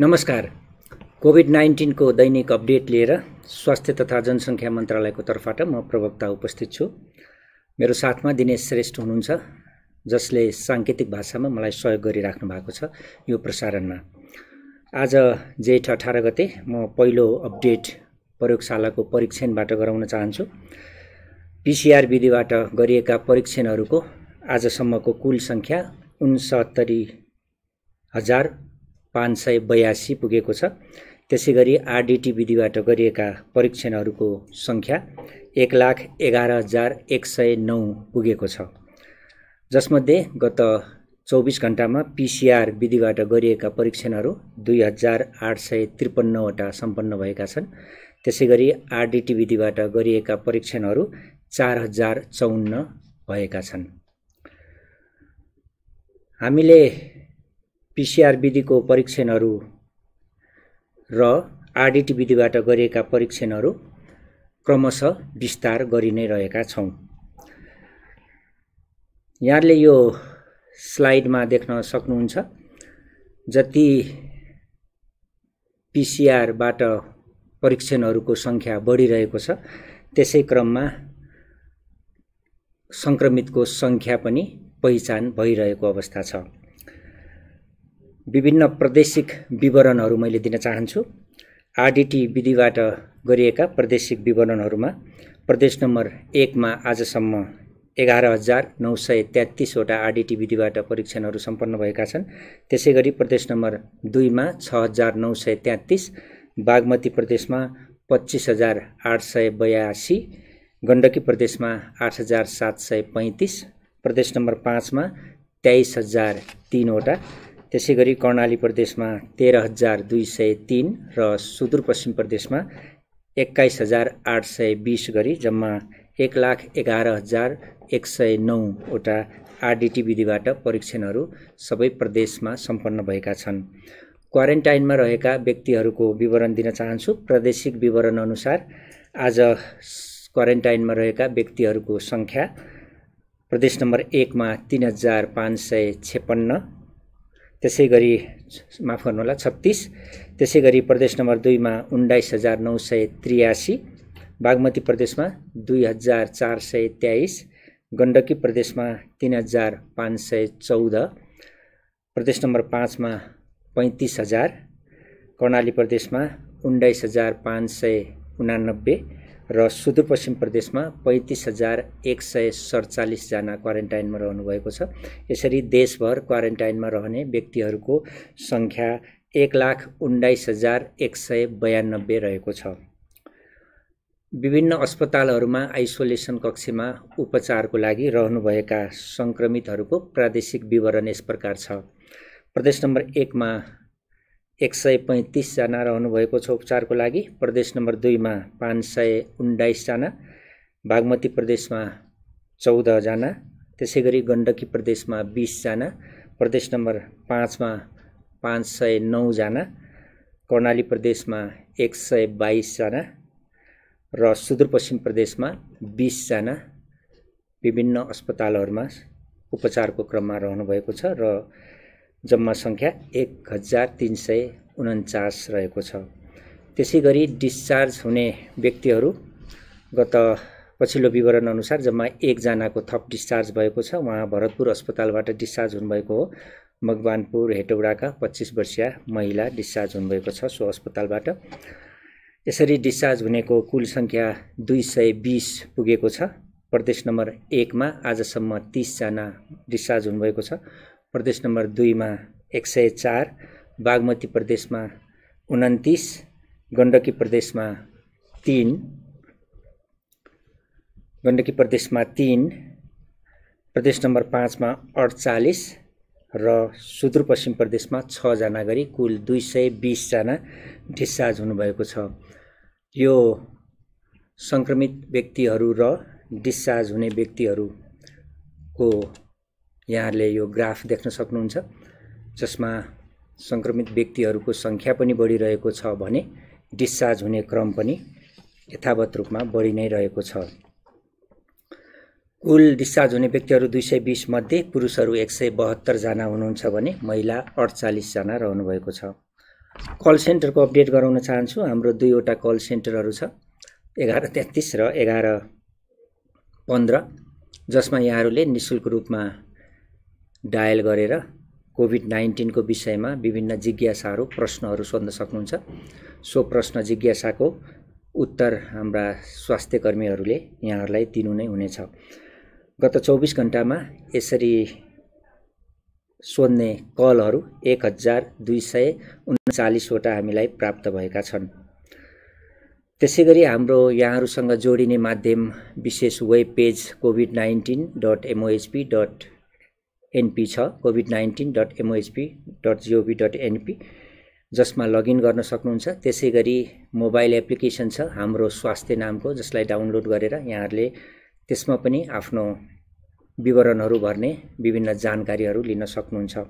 नमस्कार कोभिड नाइन्टिनको दैनिक अपडेट लिएर स्वास्थ्य तथा जनसङ्ख्या मन्त्रालयको तर्फबाट म प्रवक्ता उपस्थित छु मेरो साथमा दिनेश श्रेष्ठ हुनुहुन्छ जसले साङ्केतिक भाषामा मलाई सहयोग गरिराख्नु भएको छ यो प्रसारणमा आज जेठ अठार गते म पहिलो अपडेट प्रयोगशालाको परीक्षणबाट गराउन चाहन्छु पिसिआर विधिबाट गरिएका परीक्षणहरूको आजसम्मको कुल सङ्ख्या उन्सत्तरी हजार पाँच सय बयासी पुगेको छ त्यसै गरी आरडिटी विधिबाट गरिएका परीक्षणहरूको सङ्ख्या एक लाख एघार हजार एक सय नौ पुगेको छ जसमध्ये गत चौबिस घन्टामा पिसिआर विधिबाट गरिएका परीक्षणहरू दुई हजार आठ सय त्रिपन्नवटा सम्पन्न भएका छन् त्यसै गरी आरडिटी विधिबाट गरिएका परीक्षणहरू चार हजार चौन्न भएका छन् हामीले पिसिआर विधिको परीक्षणहरू र आरडिटी विधिबाट गरिएका परीक्षणहरू क्रमशः विस्तार गरि नै रहेका छौँ यहाँले यो स्लाइडमा देख्न सक्नुहुन्छ जति पिसिआरबाट परीक्षणहरूको सङ्ख्या बढिरहेको छ त्यसै क्रममा सङ्क्रमितको सङ्ख्या पनि पहिचान भइरहेको अवस्था छ विभिन्न प्रदेशिक विवरणहरू मैले दिन चाहन्छु आरडिटी विधिबाट गरिएका प्रदेशिक विवरणहरूमा प्रदेश नम्बर एकमा आजसम्म एघार हजार नौ सय तेत्तिसवटा आरडिटी विधिबाट परीक्षणहरू सम्पन्न भएका छन् त्यसै गरी प्रदेश नम्बर दुईमा छ हजार नौ सय तेत्तिस बागमती प्रदेशमा पच्चिस हजार आठ सय बयासी गण्डकी प्रदेशमा आठ हजार सात सय पैँतिस प्रदेश नम्बर पाँचमा तेइस हजार तिनवटा त्यसै गरी कर्णाली प्रदेशमा तेह्र हजार दुई सय तिन र सुदूरपश्चिम प्रदेशमा एक्काइस हजार आठ सय बिस गरी जम्मा एक लाख एघार हजार एक सय नौवटा आरडिटी विधिबाट परीक्षणहरू सबै प्रदेशमा सम्पन्न भएका छन् क्वारेन्टाइनमा रहेका व्यक्तिहरूको विवरण दिन चाहन्छु प्रादेशिक अनुसार आज क्वारेन्टाइनमा रहेका व्यक्तिहरूको सङ्ख्या प्रदेश नम्बर एकमा तिन हजार पाँच सय छेपन्न त्यसै गरी माफ गर्नुहोला छत्तिस त्यसै गरी प्रदेश नम्बर दुईमा उन्नाइस हजार नौ सय त्रियासी बागमती प्रदेशमा दुई हजार चार सय तेइस गण्डकी प्रदेशमा तिन हजार पाँच सय चौध प्रदेश नम्बर पाँचमा पैँतिस हजार कर्णाली प्रदेशमा उन्नाइस हजार पाँच सय उनानब्बे र सुदूरपश्चिम प्रदेशमा पैँतिस हजार एक सय सडचालिसजना क्वारेन्टाइनमा रहनुभएको छ यसरी देशभर क्वारेन्टाइनमा रहने व्यक्तिहरूको सङ्ख्या एक लाख उन्नाइस हजार एक सय बयानब्बे रहेको छ विभिन्न अस्पतालहरूमा आइसोलेसन कक्षमा उपचारको लागि रहनुभएका सङ्क्रमितहरूको प्रादेशिक विवरण यस प्रकार छ प्रदेश नम्बर एकमा एक सय पैँतिसजना रहनुभएको छ उपचारको लागि प्रदेश नम्बर दुईमा पाँच सय उन्नाइसजना बागमती प्रदेशमा चौधजना त्यसै गरी गण्डकी प्रदेशमा बिसजना प्रदेश नम्बर पाँचमा पाँच सय नौजना कर्णाली प्रदेशमा एक सय बाइसजना र सुदूरपश्चिम प्रदेशमा बिसजना विभिन्न अस्पतालहरूमा उपचारको क्रममा रहनुभएको छ र जम्मा सङ्ख्या एक हजार तिन सय उन्चास रहेको छ त्यसै गरी डिस्चार्ज हुने व्यक्तिहरू गत पछिल्लो विवरण अनुसार जम्मा एकजनाको थप डिस्चार्ज भएको छ उहाँ भरतपुर अस्पतालबाट डिस्चार्ज हुनुभएको हो मकवानपुर हेटौडाका पच्चिस वर्षीय महिला डिस्चार्ज हुनुभएको छ सो अस्पतालबाट यसरी डिस्चार्ज हुनेको कुल सङ्ख्या दुई सय बिस पुगेको छ प्रदेश नम्बर एकमा आजसम्म तिसजना डिस्चार्ज हुनुभएको छ प्रदेश नम्बर दुईमा एक सय चार बागमती प्रदेशमा उन्तिस गण्डकी प्रदेशमा तिन गण्डकी प्रदेशमा तिन प्रदेश नम्बर पाँचमा अडचालिस र सुदूरपश्चिम प्रदेशमा छजना गरी कुल दुई सय बिसजना डिस्चार्ज हुनुभएको छ यो सङ्क्रमित व्यक्तिहरू र डिस्चार्ज हुने व्यक्तिहरूको यहाँहरूले यो ग्राफ देख्न सक्नुहुन्छ जसमा सङ्क्रमित व्यक्तिहरूको सङ्ख्या पनि बढिरहेको छ भने डिस्चार्ज हुने क्रम पनि यथावत रूपमा बढी नै रहेको छ कुल डिस्चार्ज हुने व्यक्तिहरू दुई सय बिसमध्ये पुरुषहरू एक सय बहत्तरजना हुनुहुन्छ भने महिला अडचालिसजना रहनुभएको छ कल सेन्टरको अपडेट गराउन चाहन्छु हाम्रो दुईवटा कल सेन्टरहरू छ एघार तेत्तिस र एघार पन्ध्र जसमा यहाँहरूले निशुल्क रूपमा डायल गरेर कोभिड नाइन्टिनको विषयमा विभिन्न जिज्ञासाहरू प्रश्नहरू सोध्न सक्नुहुन्छ सो प्रश्न जिज्ञासाको उत्तर हाम्रा स्वास्थ्य कर्मीहरूले यहाँहरूलाई दिनु नै हुनेछ गत चौबिस घन्टामा यसरी सोध्ने कलहरू एक हजार दुई सय उन्चालिसवटा हामीलाई प्राप्त भएका छन् त्यसै गरी हाम्रो यहाँहरूसँग जोडिने माध्यम विशेष web page covid nineteen dot MOHP dot NP छ covid nineteen dot MOHP dot gov dot NP जसमा लगइन गर्न सक्नुहुन्छ त्यसै गरी मोबाइल एप्लिकेसन छ हाम्रो स्वास्थ्य नामको जसलाई डाउनलोड गरेर यहाँहरूले त्यसमा पनि आफ्नो विवरणहरू भर्ने विभिन्न जानकारीहरू लिन सक्नुहुन्छ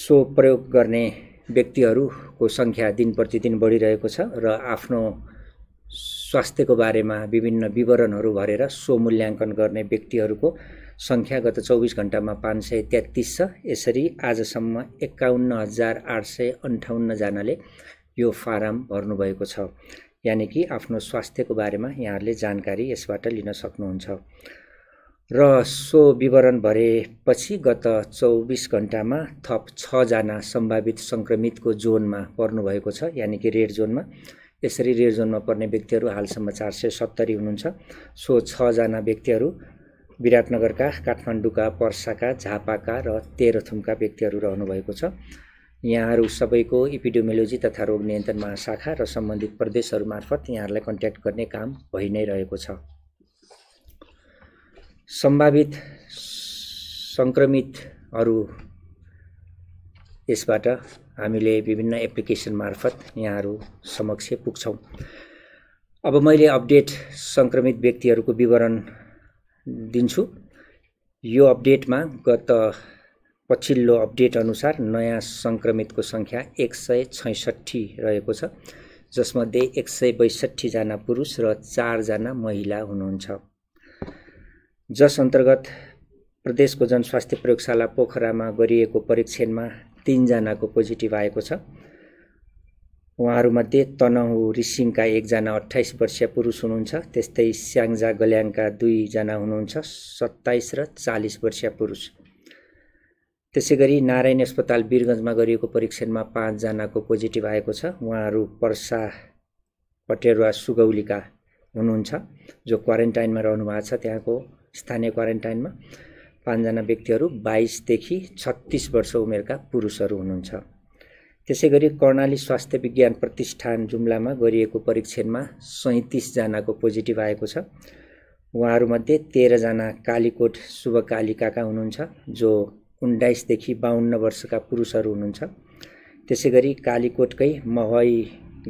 सो प्रयोग गर्ने व्यक्तिहरूको सङ्ख्या दिन प्रतिदिन बढिरहेको छ र आफ्नो स्वास्थ्यको बारेमा विभिन्न विवरणहरू भरेर सो मूल्याङ्कन गर्ने व्यक्तिहरूको सङ्ख्या गत चौबिस घन्टामा पाँच सय तेत्तिस छ यसरी आजसम्म एक्काउन्न हजार आठ सय अन्ठाउन्नजनाले यो फारम भर्नुभएको छ यानि कि आफ्नो स्वास्थ्यको बारेमा यहाँहरूले जानकारी यसबाट लिन सक्नुहुन्छ र सो विवरण भरेपछि गत चौबिस घन्टामा थप छजना सम्भावित सङ्क्रमितको जोनमा पर्नुभएको छ यानि कि रेड जोनमा यसरी रेड जोनमा पर्ने व्यक्तिहरू हालसम्म चार सय सत्तरी हुनुहुन्छ सो छजना व्यक्तिहरू विराटनगरका काठमाडौँका पर्साका झापाका र तेह्रथुमका व्यक्तिहरू रहनुभएको छ यहाँहरू सबैको इपिडियोमोलोजी तथा रोग नियन्त्रण महाशाखा र सम्बन्धित प्रदेशहरू मार्फत यहाँहरूलाई कन्ट्याक्ट गर्ने काम भइ नै रहेको छ सम्भावित सङ्क्रमितहरू यसबाट हामीले विभिन्न एप्लिकेसन मार्फत यहाँहरू समक्ष पुग्छौँ अब मैले अपडेट सङ्क्रमित व्यक्तिहरूको विवरण दिन्छु यो अपडेटमा गत पछिल्लो अपडेट अनुसार नयाँ सङ्क्रमितको सङ्ख्या एक सय छैसठी रहेको छ जसमध्ये एक सय बैसठीजना पुरुष र चारजना महिला हुनुहुन्छ जस अन्तर्गत प्रदेशको जनस्वास्थ्य प्रयोगशाला पोखरामा गरिएको परीक्षणमा तिनजनाको पोजिटिभ आएको छ उहाँहरूमध्ये तनहु रिसिङका एकजना अठाइस वर्षीय पुरुष हुनुहुन्छ त्यस्तै स्याङ्जा गल्याङका दुईजना हुनुहुन्छ सत्ताइस र चालिस वर्षीय पुरुष त्यसै गरी नारायण अस्पताल वीरगन्जमा गरिएको परीक्षणमा पाँचजनाको पोजिटिभ आएको छ उहाँहरू पर्सा पटेरुवा सुगौलीका हुनुहुन्छ जो क्वारेन्टाइनमा रहनु भएको छ त्यहाँको स्थानीय क्वारेन्टाइनमा पाँचजना व्यक्तिहरू बाइसदेखि छत्तिस वर्ष उमेरका पुरुषहरू हुनुहुन्छ त्यसै गरी कर्णाली स्वास्थ्य विज्ञान प्रतिष्ठान जुम्लामा गरिएको परीक्षणमा सैँतिसजनाको पोजिटिभ आएको छ उहाँहरूमध्ये तेह्रजना कालीकोट शुभकालिकाका हुनुहुन्छ जो उन्नाइसदेखि बाहन्न वर्षका पुरुषहरू हुनुहुन्छ त्यसै गरी कालीकोटकै महई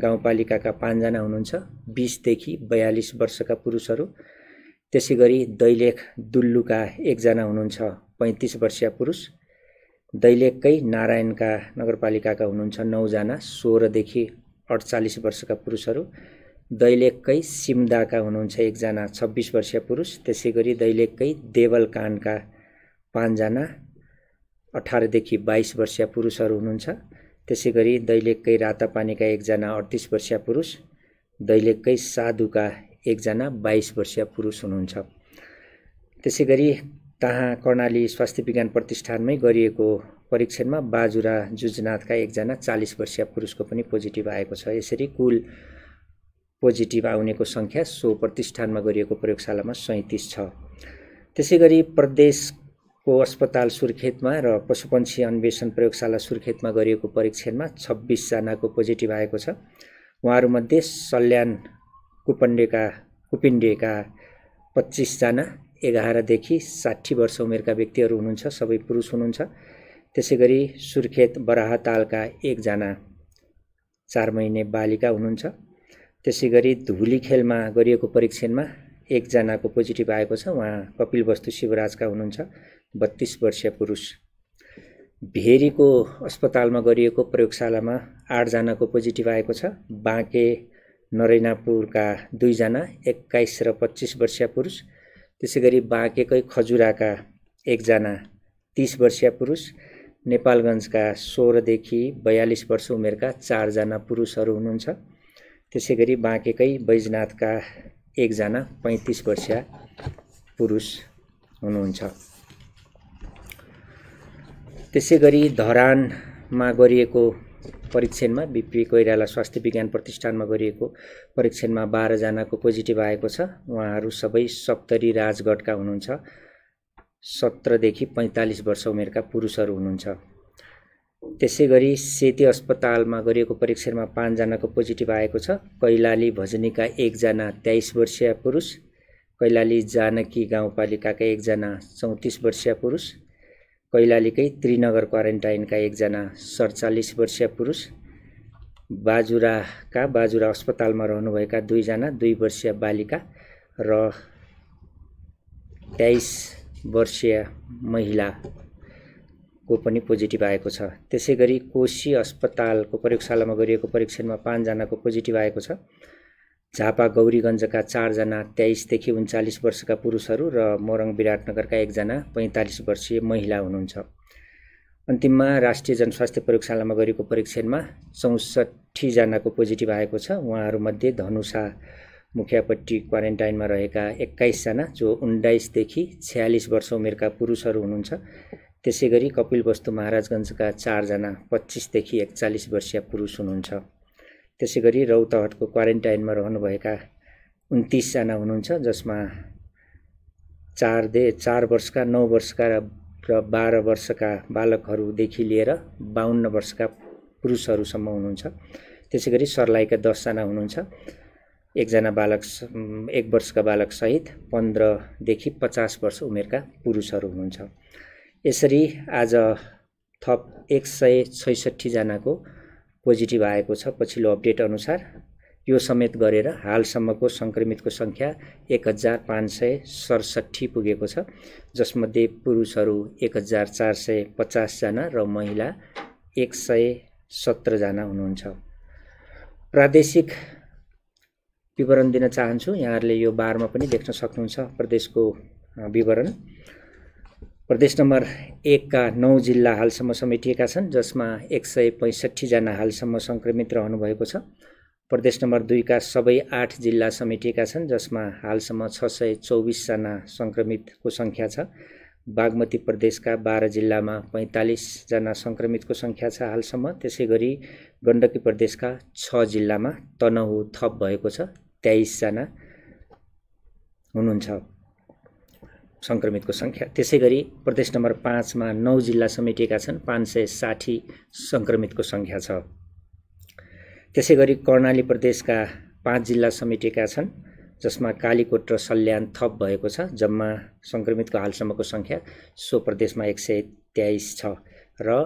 गाउँपालिकाका पाँचजना हुनुहुन्छ बिसदेखि बयालिस वर्षका पुरुषहरू त्यसै गरी दैलेख दुल्लुका एकजना हुनुहुन्छ पैँतिस वर्षीय पुरुष दैलेखकै नारायणका नगरपालिकाका हुनुहुन्छ नौजना सोह्रदेखि अडचालिस वर्षका पुरुषहरू दैलेखकै सिमदाका हुनुहुन्छ एकजना छब्बिस वर्षीय पुरुष त्यसै गरी दैलेखकै देवलकानका पाँचजना अठारदेखि बाइस वर्षीय पुरुषहरू हुनुहुन्छ त्यसै गरी दैलेखकै रातापानीका एकजना अडतिस वर्षीय पुरुष दैलेखकै साधुका एकजना बाइस वर्षीय पुरुष हुनुहुन्छ त्यसै गरी तहाँ कर्णाली स्वास्थ्य विज्ञान प्रतिष्ठानमै गरिएको परीक्षणमा बाजुरा जुजनाथका एकजना चालिस वर्षीय पुरुषको पनि पोजिटिभ आएको छ यसरी कुल पोजिटिभ आउनेको सङ्ख्या सो प्रतिष्ठानमा गरिएको प्रयोगशालामा सैँतिस छ त्यसै गरी प्रदेशको अस्पताल सुर्खेतमा र पशुपन्छी अन्वेषण प्रयोगशाला सुर्खेतमा गरिएको परीक्षणमा छब्बिसजनाको पोजिटिभ आएको छ उहाँहरूमध्ये सल्यान कुपण्डेका कुपिण्डेका पच्चिसजना एघारदेखि साठी वर्ष उमेरका व्यक्तिहरू हुनुहुन्छ सबै पुरुष हुनुहुन्छ त्यसै गरी सुर्खेत तालका एकजना चार महिने बालिका हुनुहुन्छ त्यसै गरी धुली खेलमा गरिएको परीक्षणमा एकजनाको पोजिटिभ आएको छ उहाँ कपिल वस्तु शिवराजका हुनुहुन्छ बत्तिस वर्षीय पुरुष भेरीको अस्पतालमा गरिएको प्रयोगशालामा आठजनाको पोजिटिभ आएको छ बाँके नरेनापुरका दुईजना एक्काइस र पच्चिस वर्षीय पुरुष त्यसै गरी बाँकेकै खजुराका एकजना तिस वर्षीय पुरुष नेपालगञ्जका सोह्रदेखि बयालिस वर्ष उमेरका चारजना पुरुषहरू हुनुहुन्छ त्यसै गरी बाँकेकै बैजनाथका एकजना पैँतिस वर्षीय पुरुष हुनुहुन्छ त्यसै गरी धरानमा गरिएको परीक्षणमा बिपी कोइराला स्वास्थ्य विज्ञान प्रतिष्ठानमा गरिएको परीक्षणमा बाह्रजनाको पोजिटिभ आएको छ उहाँहरू सबै सप्तरी राजगढका हुनुहुन्छ सत्रदेखि पैँतालिस वर्ष उमेरका पुरुषहरू हुनुहुन्छ त्यसै गरी सेती अस्पतालमा गरिएको परीक्षणमा पाँचजनाको पोजिटिभ आएको छ कैलाली भजनीका एकजना तेइस वर्षीय पुरुष कैलाली जानकी गाउँपालिकाका एकजना चौतिस वर्षीय पुरुष कैलालीकै त्रिनगर क्वारेन्टाइनका एकजना सडचालिस वर्षीय पुरुष बाजुराका बाजुरा अस्पतालमा रहनुभएका दुईजना दुई वर्षीय बालिका र तेइस वर्षीय महिलाको पनि पोजिटिभ आएको छ त्यसै गरी कोशी अस्पतालको प्रयोगशालामा गरिएको परीक्षणमा पाँचजनाको पोजिटिभ आएको छ झापा गौरीगञ्जका चारजना तेइसदेखि उन्चालिस वर्षका पुरुषहरू र मोरङ विराटनगरका एकजना पैँतालिस वर्षीय महिला हुनुहुन्छ अन्तिममा राष्ट्रिय जनस्वास्थ्य प्रयोगशालामा गरेको परीक्षणमा चौसठीजनाको पोजिटिभ आएको छ उहाँहरूमध्ये धनुषा मुखियापट्टि क्वारेन्टाइनमा रहेका एक्काइसजना जो उन्नाइसदेखि छ्यालिस वर्ष उमेरका पुरुषहरू हुनुहुन्छ त्यसै गरी कपिल वस्तु महाराजगञ्जका चारजना पच्चिसदेखि एकचालिस वर्षीय पुरुष हुनुहुन्छ त्यसै गरी रौतहटको क्वारेन्टाइनमा रहनुभएका उन्तिसजना हुनुहुन्छ जसमा चारदे चार वर्षका नौ वर्षका र बाह्र वर्षका बालकहरूदेखि लिएर बाहन्न वर्षका पुरुषहरूसम्म हुनुहुन्छ त्यसै गरी सर्लाहीका दसजना हुनुहुन्छ एकजना बालक एक वर्षका बालकसहित पन्ध्रदेखि पचास वर्ष उमेरका पुरुषहरू हुनुहुन्छ यसरी आज थप एक सय छैसठीजनाको पोजिटिभ आएको छ पछिल्लो अपडेट अनुसार यो समेत गरेर हालसम्मको सङ्क्रमितको सङ्ख्या एक हजार पाँच सय सडसठी पुगेको छ जसमध्ये पुरुषहरू एक हजार चार सय पचासजना र महिला एक सय सत्रजना हुनुहुन्छ प्रादेशिक विवरण दिन चाहन्छु यहाँहरूले यो बारमा पनि देख्न सक्नुहुन्छ प्रदेशको विवरण प्रदेश नम्बर एकका नौ जिल्ला हालसम्म समेटिएका छन् जसमा एक सय पैँसठीजना हालसम्म सङ्क्रमित रहनुभएको छ प्रदेश नम्बर दुईका सबै आठ जिल्ला समेटिएका छन् जसमा हालसम्म छ सय चौबिसजना सङ्क्रमितको सङ्ख्या छ बागमती प्रदेशका बाह्र जिल्लामा पैँतालिसजना सङ्क्रमितको सङ्ख्या छ हालसम्म त्यसै गरी गण्डकी प्रदेशका छ जिल्लामा तनहु थप भएको छ तेइसजना हुनुहुन्छ सङ्क्रमितको सङ्ख्या त्यसै गरी प्रदेश नम्बर पाँचमा नौ जिल्ला समेटिएका छन् पाँच सय साठी सङ्क्रमितको सङ्ख्या छ त्यसै गरी कर्णाली प्रदेशका पाँच जिल्ला समेटिएका छन् जसमा कालीकोट र सल्यान थप भएको छ जम्मा सङ्क्रमितको हालसम्मको सङ्ख्या सो प्रदेशमा एक सय तेइस छ र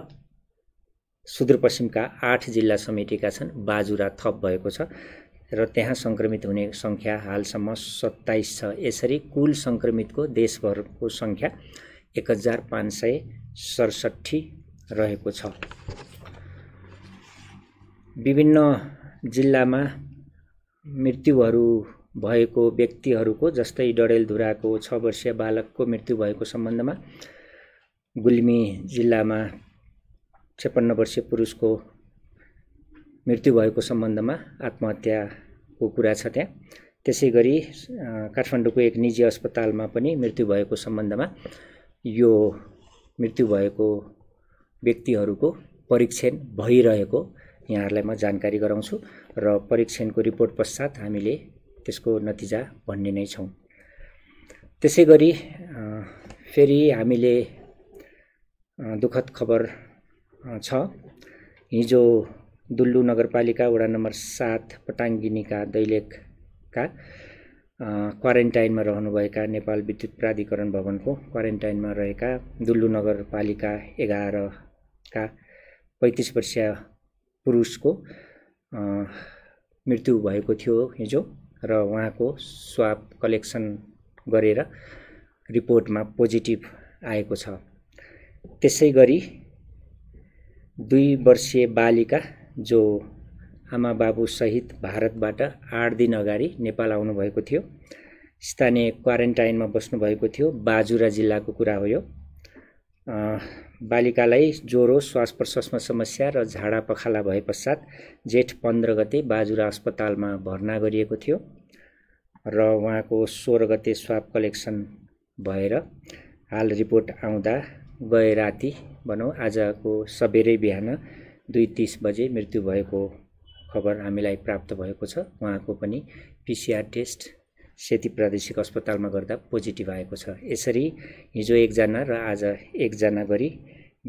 सुदूरपश्चिमका आठ जिल्ला समेटिएका छन् बाजुरा थप भएको छ र त्यहाँ सङ्क्रमित हुने सङ्ख्या हालसम्म सत्ताइस छ यसरी कुल सङ्क्रमितको देशभरको सङ्ख्या एक हजार पाँच सय सडसट्ठी रहेको छ विभिन्न जिल्लामा मृत्युहरू भएको व्यक्तिहरूको जस्तै डडेलधुराको छ वर्षीय बालकको मृत्यु भएको सम्बन्धमा गुल्मी जिल्लामा छेपन्न वर्षीय पुरुषको मृत्यु भएको सम्बन्धमा आत्महत्याको कुरा छ त्यहाँ त्यसै गरी काठमाडौँको एक निजी अस्पतालमा पनि मृत्यु भएको सम्बन्धमा यो मृत्यु भएको व्यक्तिहरूको परीक्षण भइरहेको यहाँहरूलाई म जानकारी गराउँछु र परीक्षणको रिपोर्ट पश्चात हामीले त्यसको नतिजा भन्ने नै छौँ त्यसै गरी फेरि हामीले दुःखद खबर छ हिजो दुल्लु नगरपालिका वडा नम्बर सात पटाङ्गिनीका दैलेखका क्वारेन्टाइनमा रहनुभएका नेपाल विद्युत प्राधिकरण भवनको क्वारेन्टाइनमा रहेका दुल्लु नगरपालिका एघारका पैँतिस वर्षीय पुरुषको मृत्यु भएको थियो हिजो र उहाँको स्वाब कलेक्सन गरेर रिपोर्टमा पोजिटिभ आएको छ त्यसै गरी दुई वर्षीय बालिका जो आमा बाबुसहित भारतबाट आठ दिन अगाडि नेपाल आउनुभएको थियो स्थानीय क्वारेन्टाइनमा बस्नुभएको थियो बाजुरा जिल्लाको कुरा हो यो बालिकालाई ज्वरो श्वास प्रश्वासमा समस्या र झाडा पखाला भए पश्चात जेठ पन्ध्र गते बाजुरा अस्पतालमा भर्ना गरिएको थियो र उहाँको सोह्र गते स्वाब कलेक्सन भएर हाल रिपोर्ट आउँदा गए राति भनौँ आजको सबेरै बिहान दुई तिस बजे मृत्यु भएको खबर हामीलाई प्राप्त भएको छ उहाँको पनि पिसिआर टेस्ट सेती प्रादेशिक अस्पतालमा गर्दा पोजिटिभ आएको छ यसरी हिजो एकजना र आज एकजना गरी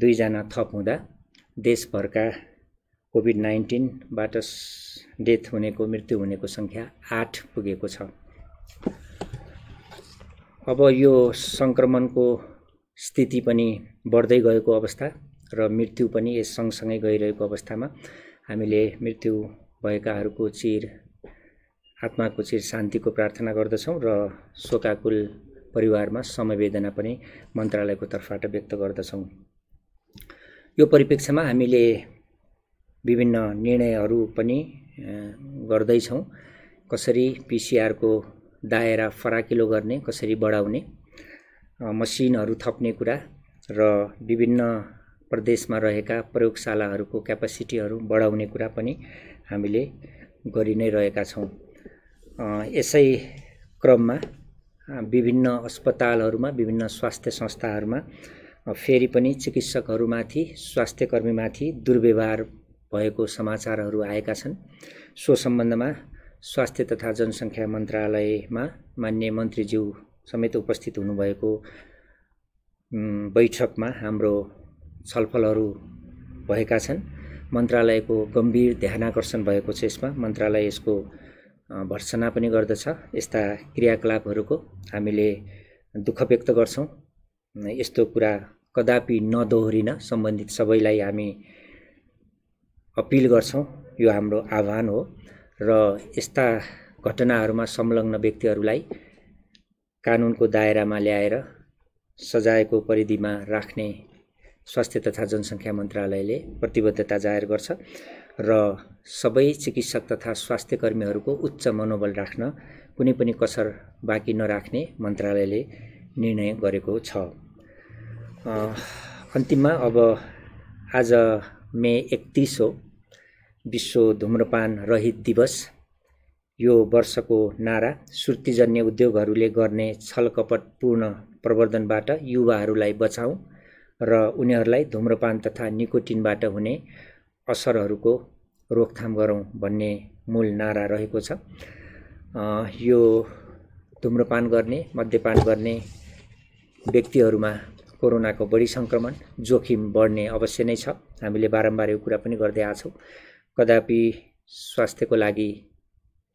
दुईजना थप हुँदा देशभरका कोभिड नाइन्टिनबाट डेथ हुनेको मृत्यु हुनेको सङ्ख्या आठ पुगेको छ अब यो सङ्क्रमणको स्थिति पनि बढ्दै गएको अवस्था र मृत्यु पनि यस सँगसँगै गइरहेको अवस्थामा हामीले मृत्यु भएकाहरूको चिर आत्माको चिर शान्तिको प्रार्थना गर्दछौँ र शोकाकुल परिवारमा समवेदना पनि मन्त्रालयको तर्फबाट व्यक्त गर्दछौँ यो परिप्रेक्ष्यमा हामीले विभिन्न निर्णयहरू पनि गर्दैछौँ कसरी पिसिआरको दायरा फराकिलो गर्ने कसरी बढाउने मसिनहरू थप्ने कुरा र विभिन्न प्रदेशमा रहेका प्रयोगशालाहरूको क्यापेसिटीहरू बढाउने कुरा पनि हामीले गरि नै रहेका छौँ यसै क्रममा विभिन्न अस्पतालहरूमा विभिन्न स्वास्थ्य संस्थाहरूमा फेरि पनि चिकित्सकहरूमाथि स्वास्थ्यकर्मीमाथि दुर्व्यवहार भएको समाचारहरू आएका छन् सो सम्बन्धमा स्वास्थ्य तथा जनसङ्ख्या मन्त्रालयमा मान्य मन्त्रीज्यू समेत उपस्थित हुनुभएको बैठकमा हाम्रो छलफलहरू भएका छन् मन्त्रालयको गम्भीर ध्यानाकर्षण भएको छ यसमा मन्त्रालय यसको भर्सना पनि गर्दछ यस्ता क्रियाकलापहरूको हामीले दुःख व्यक्त गर्छौँ यस्तो कुरा कदापि नदोहोरिन सम्बन्धित सबैलाई हामी अपिल गर्छौँ यो हाम्रो आह्वान हो र यस्ता घटनाहरूमा संलग्न व्यक्तिहरूलाई कानुनको दायरामा ल्याएर सजायको परिधिमा राख्ने स्वास्थ्य तथा जनसङ्ख्या मन्त्रालयले प्रतिबद्धता जाहेर गर्छ र सबै चिकित्सक तथा स्वास्थ्य कर्मीहरूको उच्च मनोबल राख्न कुनै पनि कसर बाँकी नराख्ने मन्त्रालयले निर्णय गरेको छ अन्तिममा अब आज मे एकतिस हो विश्व धुम्रपान रहित दिवस यो वर्षको नारा सुर्तिजन्य उद्योगहरूले गर्ने छलकपटपूर्ण प्रवर्धनबाट युवाहरूलाई बचाउँ र उनीहरूलाई धुम्रपान तथा निकोटिनबाट हुने असरहरूको रोकथाम गरौँ भन्ने मूल नारा रहेको छ यो धुम्रपान गर्ने मद्यपान गर्ने व्यक्तिहरूमा कोरोनाको बढी सङ्क्रमण जोखिम बढ्ने अवश्य नै छ हामीले बारम्बार यो कुरा पनि गर्दै आएको छौँ कदापि स्वास्थ्यको लागि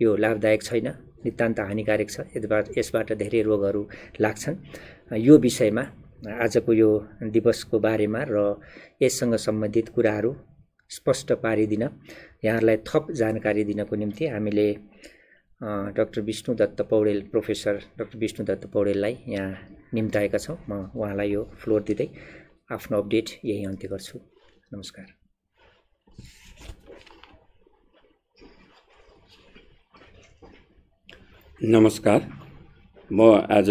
यो लाभदायक छैन नितान्त हानिकारक छ यसबाट यसबाट धेरै रोगहरू लाग्छन् यो विषयमा आजको यो दिवसको बारेमा र यससँग सम्बन्धित कुराहरू स्पष्ट पारिदिन यहाँहरूलाई थप जानकारी दिनको निम्ति हामीले doctor Bishnu Dutta Paudel professor doctor Bishnu Dutta पौडेललाई यहाँ निम्ताएका छौँ म उहाँलाई यो फ्लोर दिँदै आफ्नो अपडेट यही अन्त्य गर्छु नमस्कार नमस्कार म आज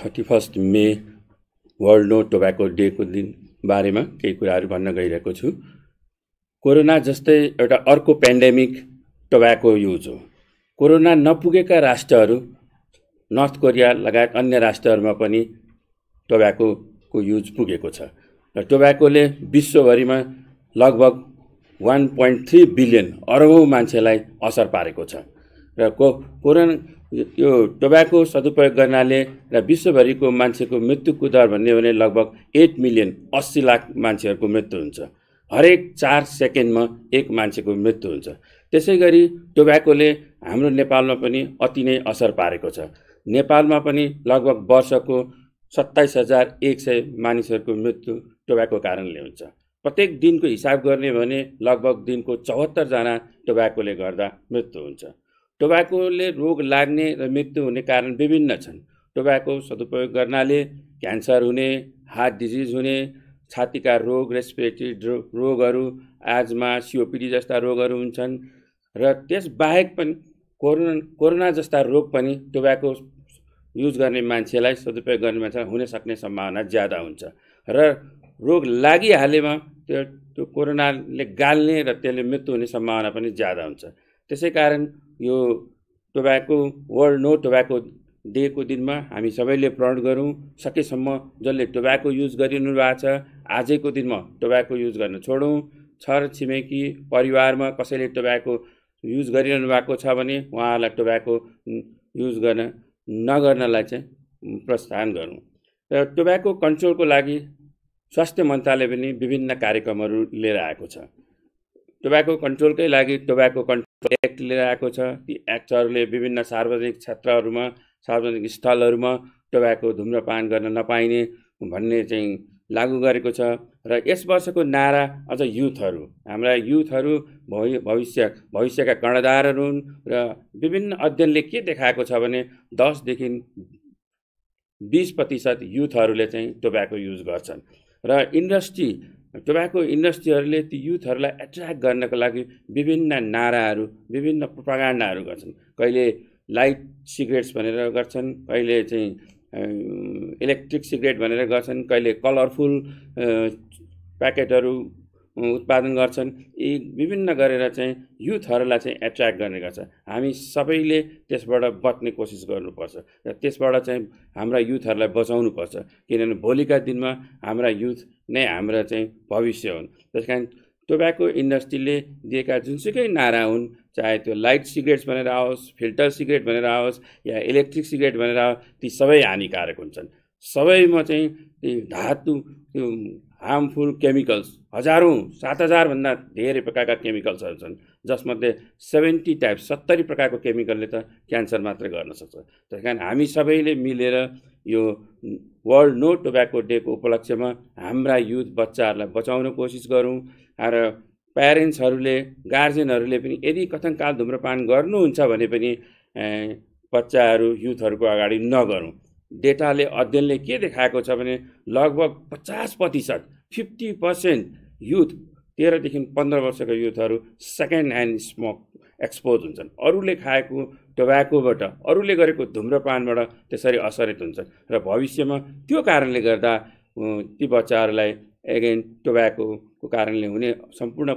thirty first May world no tobacco डेको दिन बारेमा केही कुराहरू भन्न गइरहेको छु कोरोना जस्तै एउटा अर्को पेन्डेमिक टोब्याको युज हो कोरोना नपुगेका राष्ट्रहरू नर्थ कोरिया लगायत अन्य राष्ट्रहरूमा पनि टोब्याको युज पुगेको छ र टोब्याकोले विश्वभरिमा लगभग वान पोइन्ट थ्री बिलियन अरबौँ मान्छेलाई असर पारेको छ र को कोरोना यो टोब्याको सदुपयोग गर्नाले र विश्वभरिको मान्छेको मृत्युको दर भन्ने भने लगभग एट मिलियन अस्सी लाख मान्छेहरूको मृत्यु हुन्छ हरेक चार सेकेन्डमा एक मान्छेको मृत्यु हुन्छ त्यसै गरी टोब्याकोले हाम्रो नेपालमा पनि अति नै असर पारेको छ नेपालमा पनि लगभग वर्षको सत्ताइस हजार एक सय मानिसहरूको मृत्यु टोब्याको कारणले हुन्छ प्रत्येक दिनको हिसाब गर्ने भने लगभग दिनको चौहत्तरजना टोब्याकोले गर्दा मृत्यु हुन्छ टोबाकोले रोग लाग्ने र मृत्यु हुने कारण विभिन्न छन् टोबाको सदुपयोग गर्नाले क्यान्सर हुने हार्ट डिजिज हुने छातीका रोग रेस्पिरेटरी रोगहरू आजमा सिओपिडी जस्ता रोगहरू हुन्छन् र त्यसबाहेक पनि कोरोना कोरोना जस्ता रोग पनि टोबाको युज गर्ने मान्छेलाई सदुपयोग गर्ने मान्छेलाई हुन सक्ने सम्भावना ज्यादा हुन्छ र रोग लागिहालेमा त्यो त्यो कोरोनाले गाल्ने र त्यसले मृत्यु हुने सम्भावना पनि ज्यादा हुन्छ त्यसै कारण यो टोब्याको वर्ल्ड नो टोब्याको डेको दिनमा हामी सबैले प्रण गरौँ सकेसम्म जसले टोब्याको युज गरिनु भएको छ आजैको दिनमा टोब्याको युज गर्न छोडौँ छर छिमेकी परिवारमा कसैले टोब्याको युज गरिरहनु भएको छ भने उहाँहरूलाई टोब्याको युज गर्न नगर्नलाई चाहिँ प्रोत्साहन गरौँ र टोब्याको कन्ट्रोलको लागि स्वास्थ्य मन्त्रालय पनि विभिन्न कार्यक्रमहरू लिएर आएको छ टोब्याको कन्ट्रोलकै लागि टोब्याको कन्ट्रोल प्रोजेक्ट लिएर आएको छ ती एक्टहरूले विभिन्न सार्वजनिक क्षेत्रहरूमा सार्वजनिक स्थलहरूमा टोब्याको धुम्रपान गर्न नपाइने भन्ने चाहिँ लागु गरेको छ र यस वर्षको नारा अझ युथहरू हाम्रा युथहरू भवि भविष्य भविष्यका कर्णधारहरू हुन् र विभिन्न अध्ययनले के देखाएको छ भने दसदेखि बिस प्रतिशत युथहरूले चाहिँ टोब्याको युज गर्छन् र इन्डस्ट्री तपाईँको इन्डस्ट्रीहरूले ती युथहरूलाई एट्र्याक्ट गर्नको लागि विभिन्न नाराहरू विभिन्न प्रगाण्डाहरू गर्छन् कहिले लाइट सिगरेट्स भनेर गर्छन् कहिले चाहिँ इलेक्ट्रिक सिगरेट भनेर गर्छन् कहिले कलरफुल प्याकेटहरू उत्पादन गर्छन् यी विभिन्न गरेर चाहिँ युथहरूलाई चाहिँ एट्र्याक्ट गर्ने गर्छ हामी सबैले त्यसबाट बच्ने कोसिस गर्नुपर्छ र त्यसबाट चाहिँ हाम्रा युथहरूलाई बचाउनुपर्छ किनभने भोलिका दिनमा हाम्रा युथ नै हाम्रा चाहिँ भविष्य हुन् त्यस कारण टोब्याको इन्डस्ट्रीले दिएका जुनसुकै नारा हुन् चाहे त्यो लाइट सिगरेट्स भनेर आओस् फिल्टर सिगरेट भनेर आओस् या इलेक्ट्रिक सिगरेट भनेर आओस् ती सबै हानिकारक हुन्छन् सबैमा चाहिँ धातु हार्मफुल केमिकल्स हजारौँ सात हजारभन्दा धेरै प्रकारका केमिकल्सहरू छन् जसमध्ये सेभेन्टी टाइप सत्तरी प्रकारको केमिकलले त क्यान्सर मात्रै गर्न सक्छ त्यस कारण हामी सबैले मिलेर यो वर्ल्ड नो टोब्याको डेको उपलक्ष्यमा हाम्रा युथ बच्चाहरूलाई बचाउन कोसिस गरौँ र प्यारेन्ट्सहरूले गार्जेनहरूले पनि यदि काल धुम्रपान गर्नुहुन्छ भने पनि बच्चाहरू युथहरूको अगाडि नगरौँ डेटाले अध्ययनले के देखाएको छ भने लगभग पचास प्रतिशत फिफ्टी पर्सेन्ट युथ तेह्रदेखि पन्ध्र वर्षको युथहरू सेकेन्ड ह्यान्ड स्मोक एक्सपोज हुन्छन् अरूले खाएको टोब्याकोबाट अरूले गरेको धुम्रपानबाट त्यसरी असरित हुन्छन् र भविष्यमा त्यो कारणले गर्दा ती बच्चाहरूलाई एगेन टोब्याकोको कारणले हुने सम्पूर्ण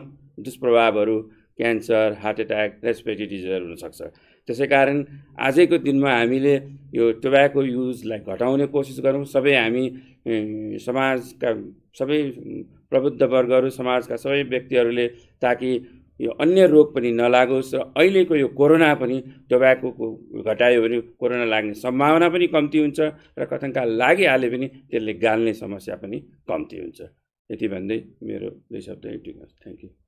दुष्प्रभावहरू क्यान्सर हार्ट एट्याक रेस्पेटी डिजिजहरू हुनसक्छ त्यसै कारण आजैको दिनमा हामीले यो टोब्याको युजलाई घटाउने कोसिस गरौँ सबै हामी समाजका सबै प्रबुद्ध वर्गहरू समाजका सबै व्यक्तिहरूले ताकि यो अन्य रोग पनि नलागोस् र अहिलेको यो कोरोना पनि टोब्याको घटायो भने कोरोना लाग्ने सम्भावना पनि कम्ती हुन्छ र कथङ्का लागिहाल्यो पनि त्यसले गाल्ने समस्या पनि कम्ती हुन्छ यति भन्दै मेरो दुई शब्द थ्याङ्क यू